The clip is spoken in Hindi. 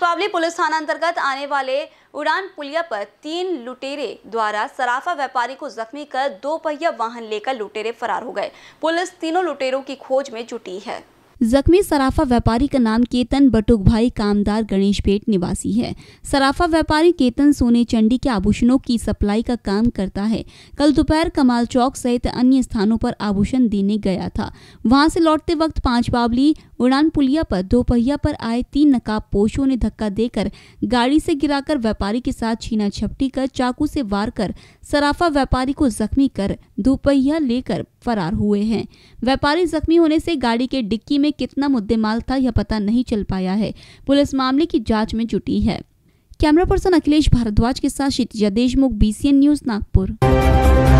पावली पुलिस थाना अंतर्गत आने वाले उड़ान पुलिया पर तीन लुटेरे द्वारा सराफा व्यापारी को जख्मी कर दो पहिया वाहन लेकर लुटेरे फरार हो गए पुलिस तीनों लुटेरों की खोज में जुटी है जख्मी सराफा व्यापारी का नाम केतन बटुक भाई कामदार गणेश पेट निवासी है सराफा व्यापारी केतन सोने चंडी के आभूषणों की सप्लाई का काम करता है कल दोपहर कमाल चौक सहित अन्य स्थानों पर आभूषण देने गया था वहां से लौटते वक्त पांच बावली उड़ान पुलिया पर दोपहिया पर आए तीन नकाब पोषो ने धक्का देकर गाड़ी से गिराकर व्यापारी के साथ छीना छपटी कर चाकू से वार कर सराफा व्यापारी को जख्मी कर दोपहिया लेकर फरार हुए हैं व्यापारी जख्मी होने से गाड़ी के डिक्की में में कितना मुद्देमाल था यह पता नहीं चल पाया है पुलिस मामले की जाँच में जुटी है कैमरा पर्सन अखिलेश भारद्वाज के साथ क्षितिजा देशमुख बीसीएन न्यूज नागपुर